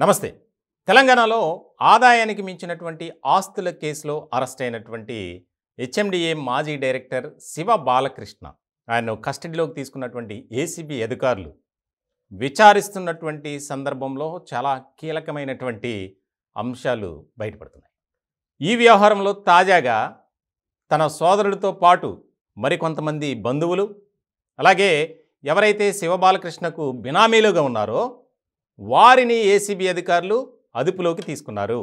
నమస్తే తెలంగాణలో ఆదాయానికి మించినటువంటి ఆస్తుల కేసులో అరెస్ట్ అయినటువంటి హెచ్ఎండిఏ మాజీ డైరెక్టర్ శివ బాలకృష్ణ ఆయన్ను కస్టడీలోకి తీసుకున్నటువంటి ఏసీబీ అధికారులు విచారిస్తున్నటువంటి సందర్భంలో చాలా కీలకమైనటువంటి అంశాలు బయటపడుతున్నాయి ఈ వ్యవహారంలో తాజాగా తన సోదరుడితో పాటు మరికొంతమంది బంధువులు అలాగే ఎవరైతే శివ బాలకృష్ణకు బినామీలుగా ఉన్నారో వారిని ఏసీబీ అధికారులు అదుపులోకి తీసుకున్నారు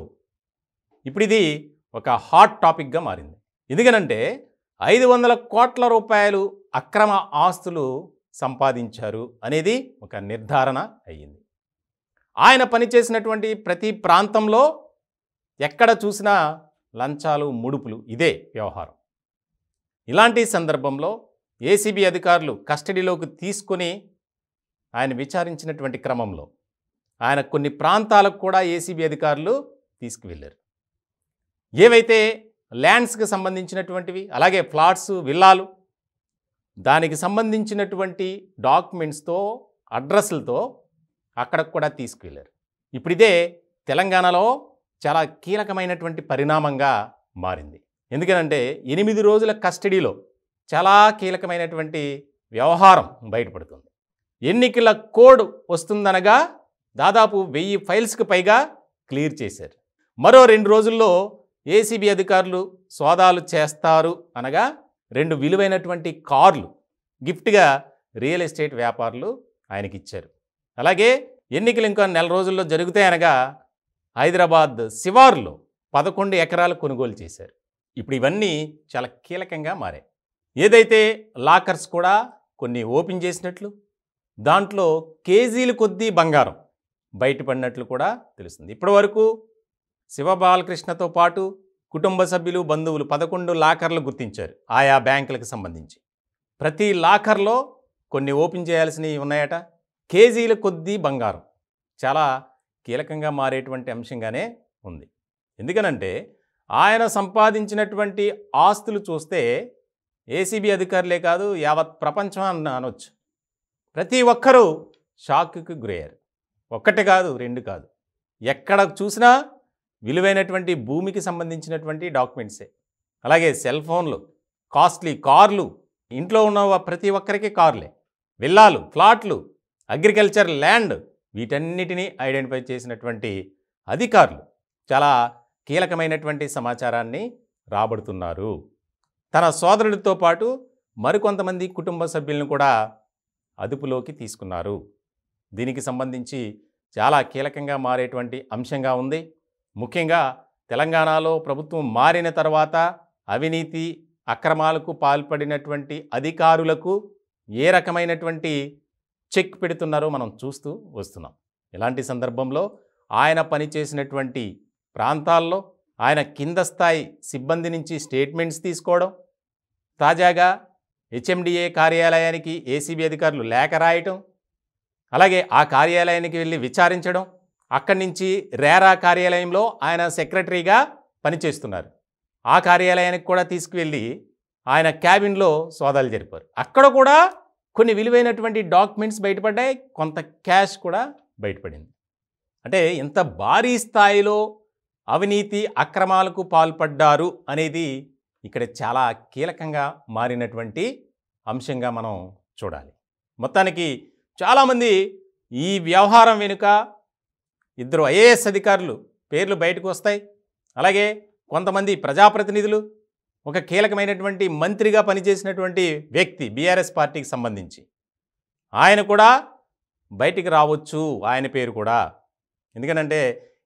ఇప్పుడు ఇది ఒక హాట్ టాపిక్గా మారింది ఎందుకనంటే ఐదు వందల కోట్ల రూపాయలు అక్రమ ఆస్తులు సంపాదించారు అనేది ఒక నిర్ధారణ అయ్యింది ఆయన పనిచేసినటువంటి ప్రతి ప్రాంతంలో ఎక్కడ చూసినా లంచాలు ముడుపులు ఇదే వ్యవహారం ఇలాంటి సందర్భంలో ఏసీబీ అధికారులు కస్టడీలోకి తీసుకుని ఆయన విచారించినటువంటి క్రమంలో ఆయన కొన్ని ప్రాంతాలకు కూడా ఏసీబీ అధికారులు తీసుకువెళ్ళారు ఏవైతే ల్యాండ్స్కి సంబంధించినటువంటివి అలాగే ఫ్లాట్స్ విల్లాలు దానికి సంబంధించినటువంటి డాక్యుమెంట్స్తో అడ్రస్లతో అక్కడికి కూడా తీసుకువెళ్ళారు ఇప్పుడు ఇదే తెలంగాణలో చాలా కీలకమైనటువంటి పరిణామంగా మారింది ఎందుకనంటే ఎనిమిది రోజుల కస్టడీలో చాలా కీలకమైనటువంటి వ్యవహారం బయటపడుతుంది ఎన్నికల కోడ్ వస్తుందనగా దాదాపు వెయ్యి ఫైల్స్కి పైగా క్లియర్ చేశారు మరో రెండు రోజుల్లో ఏసీబీ అధికారులు సోదాలు చేస్తారు అనగా రెండు విలువైనటువంటి కార్లు గిఫ్ట్గా రియల్ ఎస్టేట్ వ్యాపారులు ఆయనకిచ్చారు అలాగే ఎన్నికలు ఇంకా నెల రోజుల్లో జరుగుతాయనగా హైదరాబాద్ శివారులో పదకొండు ఎకరాలు కొనుగోలు చేశారు ఇప్పుడు ఇవన్నీ చాలా కీలకంగా మారాయి ఏదైతే లాకర్స్ కూడా కొన్ని ఓపెన్ చేసినట్లు దాంట్లో కేజీలు కొద్దీ బంగారం బయటపడినట్లు కూడా తెలుస్తుంది ఇప్పటివరకు శివబాలకృష్ణతో పాటు కుటుంబ సభ్యులు బంధువులు పదకొండు లాకర్లు గుర్తించారు ఆయా బ్యాంకులకు సంబంధించి ప్రతి లాకర్లో కొన్ని ఓపెన్ చేయాల్సినవి ఉన్నాయట కేజీల కొద్దీ బంగారం చాలా కీలకంగా మారేటువంటి అంశంగానే ఉంది ఎందుకనంటే ఆయన సంపాదించినటువంటి ఆస్తులు చూస్తే ఏసీబీ అధికారులే కాదు యావత్ ప్రపంచం అని అనొచ్చు ప్రతి ఒక్కరూ షాక్కి గురయ్యారు ఒక్కటి కాదు రెండు కాదు ఎక్కడ చూసినా విలువైనటువంటి భూమికి సంబంధించినటువంటి డాక్యుమెంట్సే అలాగే సెల్ ఫోన్లు కాస్ట్లీ కార్లు ఇంట్లో ఉన్న ప్రతి ఒక్కరికి కార్లే విల్లాలు ఫ్లాట్లు అగ్రికల్చర్ ల్యాండ్ వీటన్నిటినీ ఐడెంటిఫై చేసినటువంటి అధికారులు చాలా కీలకమైనటువంటి సమాచారాన్ని రాబడుతున్నారు తన సోదరుడితో పాటు మరికొంతమంది కుటుంబ సభ్యులను కూడా అదుపులోకి తీసుకున్నారు దీనికి సంబంధించి చాలా కీలకంగా మారేటువంటి అంశంగా ఉంది ముఖ్యంగా తెలంగాణలో ప్రభుత్వం మారిన తర్వాత అవినీతి అక్రమాలకు పాల్పడినటువంటి అధికారులకు ఏ రకమైనటువంటి చెక్ పెడుతున్నారో మనం చూస్తూ వస్తున్నాం ఇలాంటి సందర్భంలో ఆయన పనిచేసినటువంటి ప్రాంతాల్లో ఆయన కింద స్థాయి సిబ్బంది నుంచి స్టేట్మెంట్స్ తీసుకోవడం తాజాగా హెచ్ఎండిఏ కార్యాలయానికి ఏసీబీ అధికారులు లేఖ రాయటం అలాగే ఆ కార్యాలయానికి వెళ్ళి విచారించడం అక్కడి నుంచి రేరా కార్యాలయంలో ఆయన సెక్రటరీగా పనిచేస్తున్నారు ఆ కార్యాలయానికి కూడా తీసుకువెళ్ళి ఆయన క్యాబిన్లో సోదాలు జరిపారు అక్కడ కూడా కొన్ని విలువైనటువంటి డాక్యుమెంట్స్ బయటపడ్డాయి కొంత క్యాష్ కూడా బయటపడింది అంటే ఇంత భారీ స్థాయిలో అవినీతి అక్రమాలకు పాల్పడ్డారు అనేది ఇక్కడ చాలా కీలకంగా మారినటువంటి అంశంగా మనం చూడాలి మొత్తానికి చాలామంది ఈ వ్యవహారం వెనుక ఇద్దరు ఐఏఎస్ అధికారులు పేర్లు బయటకు వస్తాయి అలాగే కొంతమంది ప్రజాప్రతినిధులు ఒక కీలకమైనటువంటి మంత్రిగా పనిచేసినటువంటి వ్యక్తి బీఆర్ఎస్ పార్టీకి సంబంధించి ఆయన కూడా బయటికి రావచ్చు ఆయన పేరు కూడా ఎందుకనంటే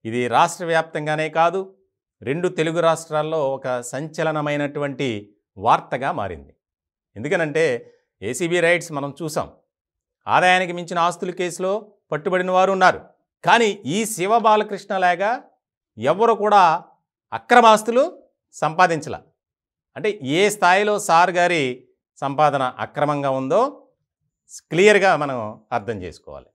ఇది రాష్ట్ర వ్యాప్తంగానే కాదు రెండు తెలుగు రాష్ట్రాల్లో ఒక సంచలనమైనటువంటి వార్తగా మారింది ఎందుకనంటే ఏసీబీ రైట్స్ మనం చూసాం ఆదాయానికి మించిన ఆస్తుల కేసులో పట్టుబడిన వారు ఉన్నారు కానీ ఈ శివ లేక ఎవరు కూడా అక్రమాస్తులు సంపాదించాల అంటే ఏ స్థాయిలో సార్ గారి సంపాదన అక్రమంగా ఉందో క్లియర్గా మనం అర్థం చేసుకోవాలి